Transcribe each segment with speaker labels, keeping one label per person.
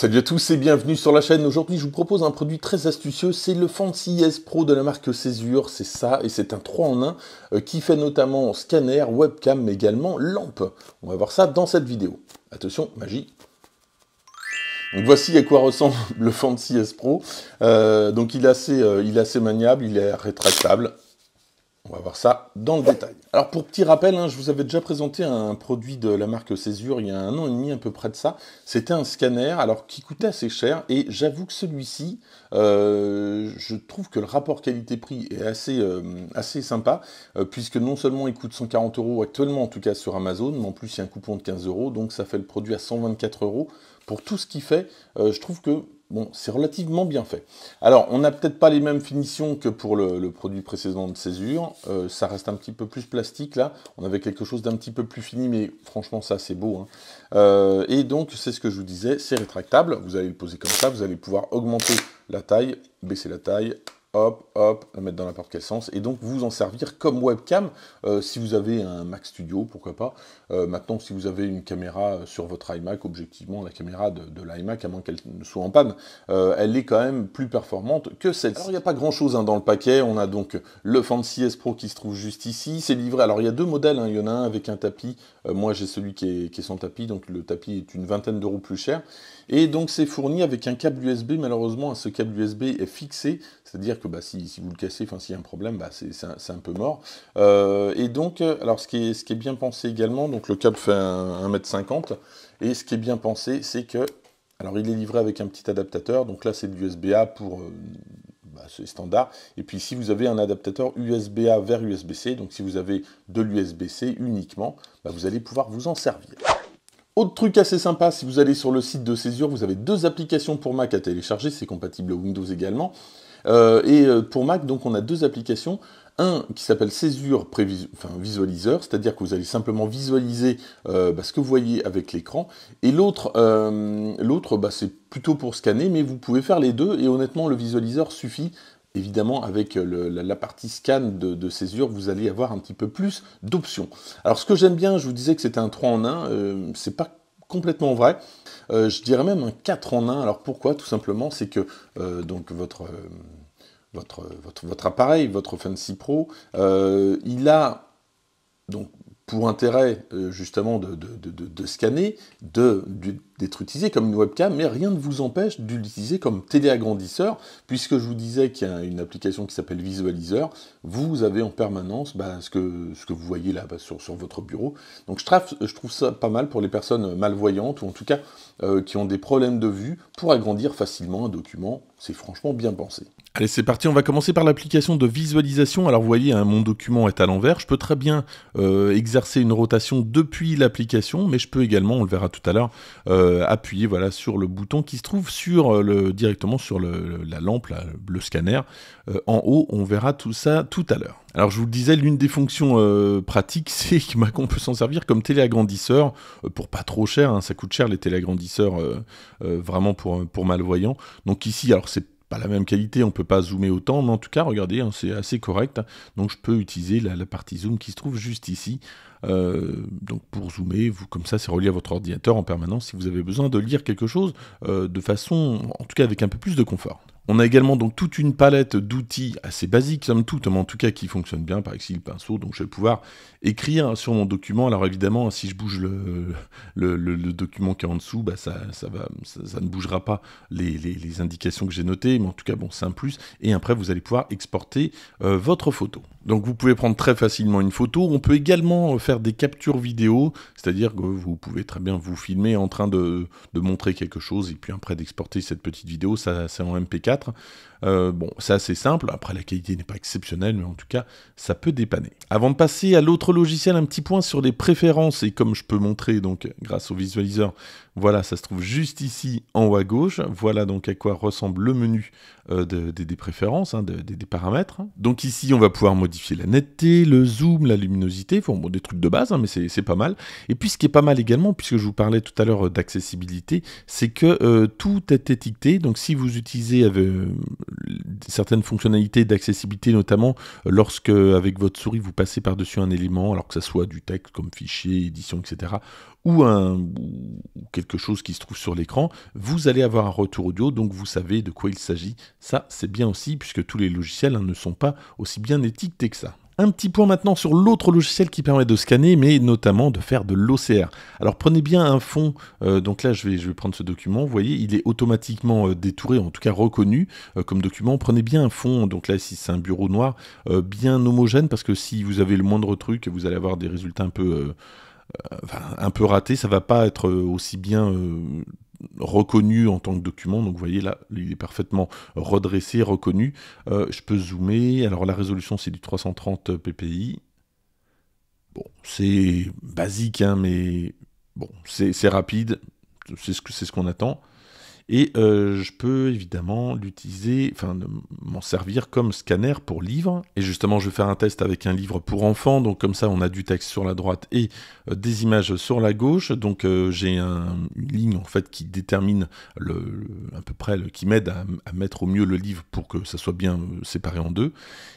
Speaker 1: Salut à tous et bienvenue sur la chaîne. Aujourd'hui, je vous propose un produit très astucieux, c'est le Fancy S Pro de la marque Césure, c'est ça, et c'est un 3 en 1 euh, qui fait notamment scanner, webcam, mais également lampe. On va voir ça dans cette vidéo. Attention, magie donc voici à quoi ressemble le Fancy S Pro. Euh, donc il euh, il est assez maniable, il est rétractable, on va voir ça dans le détail. Alors pour petit rappel, hein, je vous avais déjà présenté un produit de la marque Césure il y a un an et demi à peu près de ça. C'était un scanner, alors qui coûtait assez cher, et j'avoue que celui-ci, euh, je trouve que le rapport qualité-prix est assez, euh, assez sympa, euh, puisque non seulement il coûte 140 euros actuellement, en tout cas sur Amazon, mais en plus il y a un coupon de 15 euros, donc ça fait le produit à 124 euros. Pour tout ce qu'il fait, je trouve que Bon, c'est relativement bien fait. Alors, on n'a peut-être pas les mêmes finitions que pour le, produit précédent de césure. Euh, ça reste un petit peu plus plastique là. On avait quelque chose d'un petit peu plus fini, mais franchement, ça, c'est beau. Hein. Euh, et donc, c'est ce que je vous disais, c'est rétractable. Vous allez le poser comme ça. Vous allez pouvoir augmenter la taille, baisser la taille, hop, hop, mettre dans n'importe quel sens, et donc vous en servir comme webcam euh, si vous avez un Mac Studio, pourquoi pas. Euh, maintenant, si vous avez une caméra euh, sur votre iMac, objectivement, la caméra de, l'iMac, à moins qu'elle ne soit en panne, elle est quand même plus performante que celle-ci. Alors, il n'y a pas grand-chose hein, dans le paquet. On a donc le Fancy S Pro qui se trouve juste ici. C'est livré. Alors, il y a deux modèles. Hein. Il y en a un avec un tapis. moi, j'ai celui qui est, qui sans tapis, donc le tapis est une vingtaine d'euros plus cher. Et donc, c'est fourni avec un câble USB. Malheureusement, ce câble USB est fixé, c'est-à-dire bah, si, vous le cassez, enfin s'il y a un problème, bah, c'est un, peu mort. Euh, et donc, euh, alors ce qui, est, ce qui est bien pensé également, donc le câble fait 1m50, et ce qui est bien pensé, c'est que, alors il est livré avec un petit adaptateur, donc là c'est de l'USBA pour... Euh, bah, c'est standard. Et puis si vous avez un adaptateur USB-A vers USB-C, donc si vous avez de l'USB-C uniquement, vous allez pouvoir vous en servir. Autre truc assez sympa, si vous allez sur le site de Césure, vous avez deux applications pour Mac à télécharger, c'est compatible Windows également. Euh, et euh, pour Mac, donc on a deux applications. Un qui s'appelle Césure enfin, Visualiseur, c'est-à-dire que vous allez simplement visualiser euh, bah, ce que vous voyez avec l'écran. Et l'autre, bah, c'est plutôt pour scanner, mais vous pouvez faire les deux. Et honnêtement, le visualiseur suffit évidemment, avec euh, la, partie scan de, césure, vous allez avoir un petit peu plus d'options. Alors, ce que j'aime bien, je vous disais que c'était un 3 en 1, euh, c'est pas complètement vrai. Euh, je dirais même un 4 en 1. Alors, pourquoi Tout simplement, c'est que donc votre, votre, votre, appareil, votre Fancy Pro, il a donc pour intérêt justement de, de scanner, de, d'être utilisé comme une webcam, mais rien ne vous empêche d'utiliser comme téléagrandisseur, puisque je vous disais qu'il y a une application qui s'appelle Visualizer, vous avez en permanence bah, ce, que, ce que vous voyez là bah, sur, sur votre bureau. Donc je, trouve ça pas mal pour les personnes malvoyantes, ou en tout cas euh, qui ont des problèmes de vue, pour agrandir facilement un document, c'est franchement bien pensé. Allez, c'est parti, on va commencer par l'application de visualisation. Alors vous voyez, hein, mon document est à l'envers, je peux très bien euh, exercer une rotation depuis l'application, mais je peux également, on le verra tout à l'heure, euh, euh, appuyer voilà, sur le bouton qui se trouve sur euh, le, directement sur le, la lampe, le scanner. Euh, en haut, on verra tout ça tout à l'heure. Alors je vous le disais, l'une des fonctions pratiques, c'est qu'on peut s'en servir comme téléagrandisseur, pour pas trop cher, hein. ça coûte cher les téléagrandisseurs, vraiment pour, pour malvoyants. Donc ici, alors c'est pas la même qualité, on ne peut pas zoomer autant, mais en tout cas, regardez, hein, c'est assez correct. Donc je peux utiliser la, partie zoom qui se trouve juste ici. Euh, donc pour zoomer, vous, comme ça, c'est relié à votre ordinateur en permanence si vous avez besoin de lire quelque chose euh, de façon, en tout cas avec un peu plus de confort. On a également donc toute une palette d'outils assez basiques, comme tout, mais en tout cas qui fonctionnent bien, par exemple le pinceau, donc je vais pouvoir écrire sur mon document. Alors évidemment, si je bouge le, document qui est en dessous, bah, ça, ne bougera pas les, indications que j'ai notées, mais en tout cas, bon, c'est un plus. Et après, vous allez pouvoir exporter euh, votre photo. Donc vous pouvez prendre très facilement une photo. On peut également euh, faire des captures vidéo, c'est-à-dire que vous pouvez très bien vous filmer en train de, de montrer quelque chose et puis après d'exporter cette petite vidéo, ça c'est en MP4. Euh, bon, c'est assez simple. Après, la qualité n'est pas exceptionnelle, mais en tout cas, ça peut dépanner. Avant de passer à l'autre logiciel, un petit point sur les préférences. Et comme je peux montrer, donc, grâce au visualiseur, voilà, ça se trouve juste ici en haut à gauche. Voilà donc à quoi ressemble le menu euh, des préférences, hein, des paramètres. Donc ici, on va pouvoir modifier la netteté, le zoom, la luminosité, bon, des trucs de base, hein, mais c'est pas mal. Et puis, ce qui est pas mal également, puisque je vous parlais tout à l'heure euh, d'accessibilité, c'est que tout est étiqueté. Donc, si vous utilisez avec euh, certaines fonctionnalités d'accessibilité, notamment euh, lorsque, avec votre souris, vous passez par-dessus un élément, alors que ça soit du texte comme fichier, édition, etc., ou, un, quelque chose qui se trouve sur l'écran, vous allez avoir un retour audio, donc vous savez de quoi il s'agit. Ça, c'est bien aussi, puisque tous les logiciels hein, ne sont pas aussi bien étiquetés que ça. Un petit point maintenant sur l'autre logiciel qui permet de scanner, mais notamment de faire de l'OCR. Alors prenez bien un fond, euh, donc là je vais, je prendre ce document, vous voyez, il est automatiquement euh, détouré, en tout cas reconnu euh, comme document. Prenez bien un fond, donc là si c'est un bureau noir, bien homogène, parce que si vous avez le moindre truc, vous allez avoir des résultats un peu... un peu ratés, ça va pas être aussi bien reconnu en tant que document. Donc vous voyez là, il est parfaitement redressé, reconnu. Euh, je peux zoomer. Alors la résolution, c'est du 330 ppi. Bon, c'est basique, hein, mais bon, c'est rapide. C'est ce qu'on ce attend. Et euh, je peux évidemment l'utiliser, enfin m'en servir comme scanner pour livres. Et justement, je vais faire un test avec un livre pour enfants. Donc comme ça, on a du texte sur la droite et euh, des images sur la gauche. Donc euh, j'ai une ligne en fait qui détermine le, à peu près, qui m'aide à, mettre au mieux le livre pour que ça soit bien séparé en deux.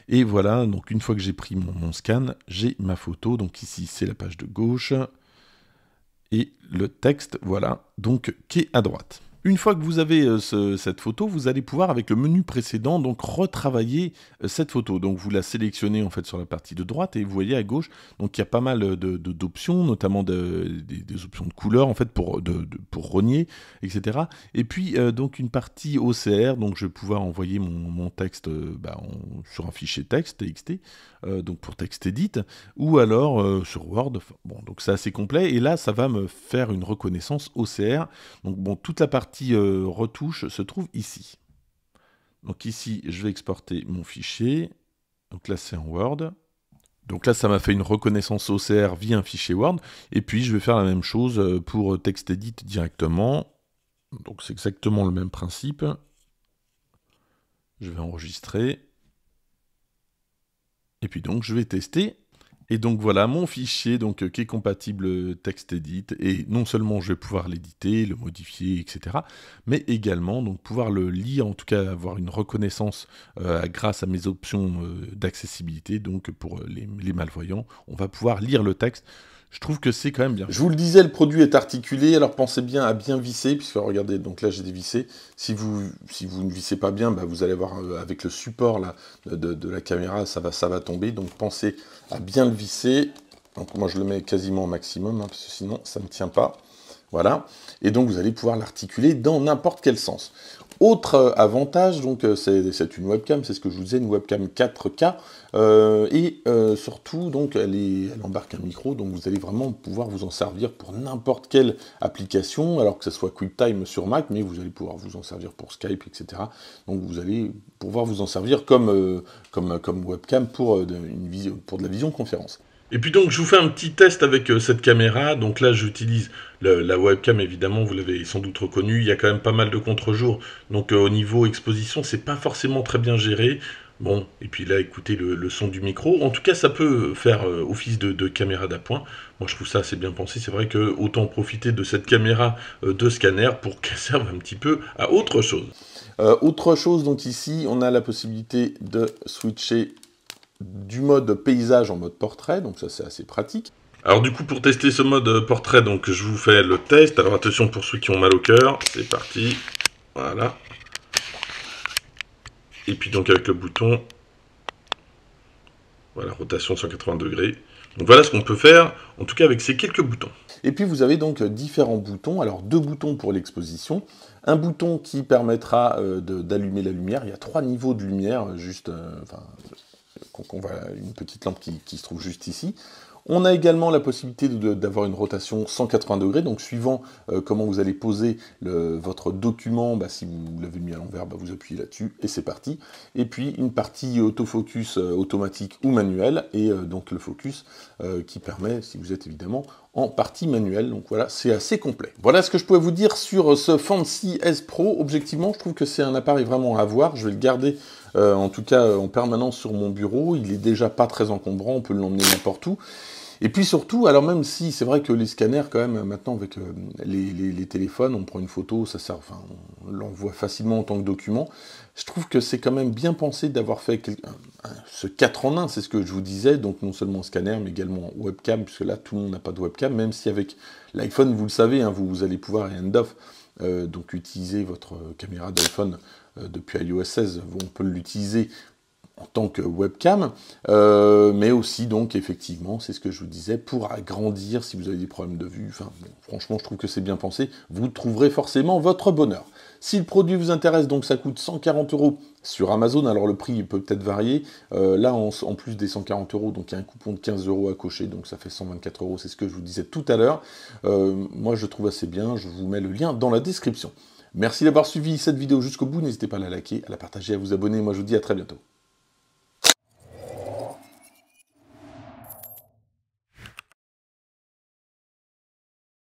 Speaker 1: Et voilà, donc une fois que j'ai pris mon, scan, j'ai ma photo. Donc ici, c'est la page de gauche et le texte, voilà, donc qui est à droite. Une fois que vous avez euh, cette photo, vous allez pouvoir avec le menu précédent donc retravailler euh, cette photo. Donc vous la sélectionnez en fait sur la partie de droite et vous voyez à gauche donc il y a pas mal euh, d'options, notamment des, options de couleurs en fait pour, rogner, etc. Et puis donc une partie OCR, donc je vais pouvoir envoyer mon, texte bah, sur un fichier texte TXT, donc pour texte edit, ou alors sur Word. Bon donc c'est assez complet et là ça va me faire une reconnaissance OCR. Donc bon toute la partie euh, retouche se trouve ici. Donc ici, je vais exporter mon fichier. Donc là, c'est en Word. Donc là, ça m'a fait une reconnaissance OCR via un fichier Word. Et puis, je vais faire la même chose euh, pour euh, TextEdit directement. Donc c'est exactement le même principe. Je vais enregistrer. Et puis donc, je vais tester et donc voilà mon fichier donc, euh, qui est compatible euh, texte edit et non seulement je vais pouvoir l'éditer, le modifier, etc. Mais également donc pouvoir le lire, en tout cas avoir une reconnaissance euh, grâce à mes options d'accessibilité. Donc pour les, malvoyants, on va pouvoir lire le texte je trouve que c'est quand même bien. Je vous le disais, le produit est articulé, alors pensez bien à bien visser, puisque regardez, donc là j'ai dévissé, Si vous, si vous ne vissez pas bien, bah, vous allez voir avec le support de, la caméra, ça va, ça va tomber. Donc pensez à bien visser. Donc moi je le mets quasiment au maximum, hein, parce que sinon ça ne tient pas. Voilà. Et donc vous allez pouvoir l'articuler dans n'importe quel sens. Autre euh, avantage, donc euh, c'est une webcam, c'est ce que je vous disais, une webcam 4K, euh, et surtout donc elle, embarque un micro, donc vous allez vraiment pouvoir vous en servir pour n'importe quelle application, alors que ce soit QuickTime sur Mac, mais vous allez pouvoir vous en servir pour Skype, etc. Donc vous allez pouvoir vous en servir comme, webcam pour, une pour de la vision conférence. Et puis donc je vous fais un petit test avec euh, cette caméra. Donc là j'utilise la webcam évidemment, vous l'avez sans doute reconnu. Il y a quand même pas mal de contre-jours. Donc euh, au niveau exposition, c'est pas forcément très bien géré. Bon, et puis là, écoutez le, son du micro. En tout cas, ça peut faire euh, office de, caméra d'appoint. Moi, je trouve ça assez bien pensé. C'est vrai que autant profiter de cette caméra de scanner pour qu'elle serve un petit peu à autre chose. autre chose, donc ici, on a la possibilité de switcher du mode paysage en mode portrait, donc ça c'est assez pratique. Alors du coup pour tester ce mode euh, portrait, donc je vous fais le test. Alors attention pour ceux qui ont mal au cœur, c'est parti. Voilà. Et puis donc avec le bouton, voilà, rotation 180 degrés. Donc voilà ce qu'on peut faire, en tout cas avec ces quelques boutons. Et puis vous avez donc euh, différents boutons, alors deux boutons pour l'exposition, un bouton qui permettra euh, d'allumer la lumière, il y a trois niveaux de lumière, juste, qu'on va, une petite lampe qui, se trouve juste ici. On a également la possibilité d'avoir une rotation 180 degrés, donc suivant euh, comment vous allez poser votre document, bah, si vous l'avez mis à l'envers, bah, vous appuyez là-dessus et c'est parti. Et puis une partie euh, autofocus euh, automatique ou manuelle, et donc le focus qui permet, si vous êtes évidemment en partie manuelle, donc voilà, c'est assez complet. Voilà ce que je pouvais vous dire sur ce Fancy S Pro. Objectivement, je trouve que c'est un appareil vraiment à avoir, je vais le garder euh, en tout cas en permanence sur mon bureau. Il est déjà pas très encombrant, on peut l'emmener n'importe où. Et puis surtout, alors même si c'est vrai que les scanners, quand même, maintenant avec euh, les, téléphones, on prend une photo, ça sert, enfin, on l'envoie facilement en tant que document, je trouve que c'est quand même bien pensé d'avoir fait ce 4 en 1, c'est ce que je vous disais, donc non seulement scanner, mais également webcam, puisque là, tout le monde n'a pas de webcam, même si avec l'iPhone, vous le savez, hein, vous, allez pouvoir, et end euh, donc utiliser votre euh, caméra d'iPhone euh, depuis iOS 16, on peut l'utiliser en tant que webcam, euh, mais aussi donc effectivement, c'est ce que je vous disais, pour agrandir si vous avez des problèmes de vue. Enfin, franchement, je trouve que c'est bien pensé. Vous trouverez forcément votre bonheur. Si le produit vous intéresse, donc ça coûte 140 euros sur Amazon. Alors le prix peut peut-être varier. Euh, là, en, plus des 140 euros, donc il y a un coupon de 15 euros à cocher, donc ça fait 124 euros. C'est ce que je vous disais tout à l'heure. Euh, moi, je trouve assez bien. Je vous mets le lien dans la description. Merci d'avoir suivi cette vidéo jusqu'au bout. N'hésitez pas à la liker, à la partager, à vous abonner. Moi, je vous dis à très bientôt.